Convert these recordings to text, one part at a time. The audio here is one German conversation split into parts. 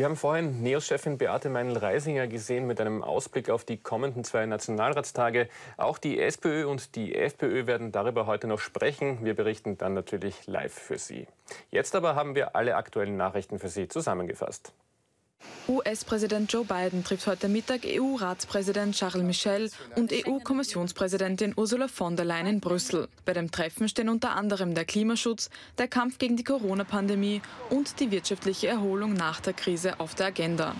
Wir haben vorhin NEOS-Chefin Beate Meinl-Reisinger gesehen mit einem Ausblick auf die kommenden zwei Nationalratstage. Auch die SPÖ und die FPÖ werden darüber heute noch sprechen. Wir berichten dann natürlich live für Sie. Jetzt aber haben wir alle aktuellen Nachrichten für Sie zusammengefasst. US-Präsident Joe Biden trifft heute Mittag EU-Ratspräsident Charles Michel und EU-Kommissionspräsidentin Ursula von der Leyen in Brüssel. Bei dem Treffen stehen unter anderem der Klimaschutz, der Kampf gegen die Corona-Pandemie und die wirtschaftliche Erholung nach der Krise auf der Agenda.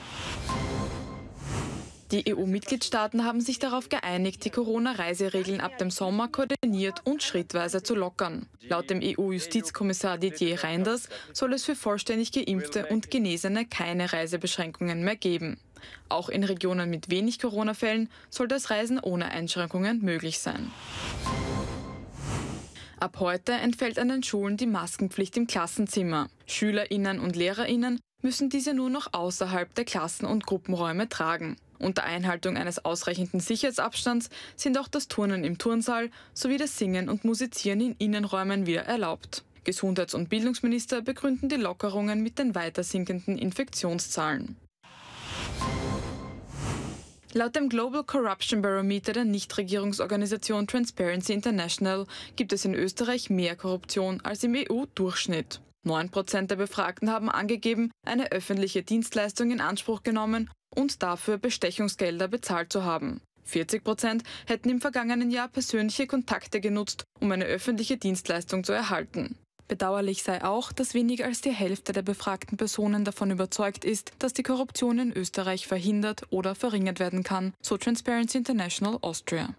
Die EU-Mitgliedstaaten haben sich darauf geeinigt, die Corona-Reiseregeln ab dem Sommer koordiniert und schrittweise zu lockern. Laut dem EU-Justizkommissar Didier Reinders soll es für vollständig Geimpfte und Genesene keine Reisebeschränkungen mehr geben. Auch in Regionen mit wenig Corona-Fällen soll das Reisen ohne Einschränkungen möglich sein. Ab heute entfällt an den Schulen die Maskenpflicht im Klassenzimmer. Schülerinnen und Lehrerinnen müssen diese nur noch außerhalb der Klassen- und Gruppenräume tragen. Unter Einhaltung eines ausreichenden Sicherheitsabstands sind auch das Turnen im Turnsaal sowie das Singen und Musizieren in Innenräumen wieder erlaubt. Gesundheits- und Bildungsminister begründen die Lockerungen mit den weiter sinkenden Infektionszahlen. Laut dem Global Corruption Barometer der Nichtregierungsorganisation Transparency International gibt es in Österreich mehr Korruption als im EU-Durchschnitt. 9% der Befragten haben angegeben, eine öffentliche Dienstleistung in Anspruch genommen und dafür Bestechungsgelder bezahlt zu haben. 40 Prozent hätten im vergangenen Jahr persönliche Kontakte genutzt, um eine öffentliche Dienstleistung zu erhalten. Bedauerlich sei auch, dass weniger als die Hälfte der befragten Personen davon überzeugt ist, dass die Korruption in Österreich verhindert oder verringert werden kann, so Transparency International Austria.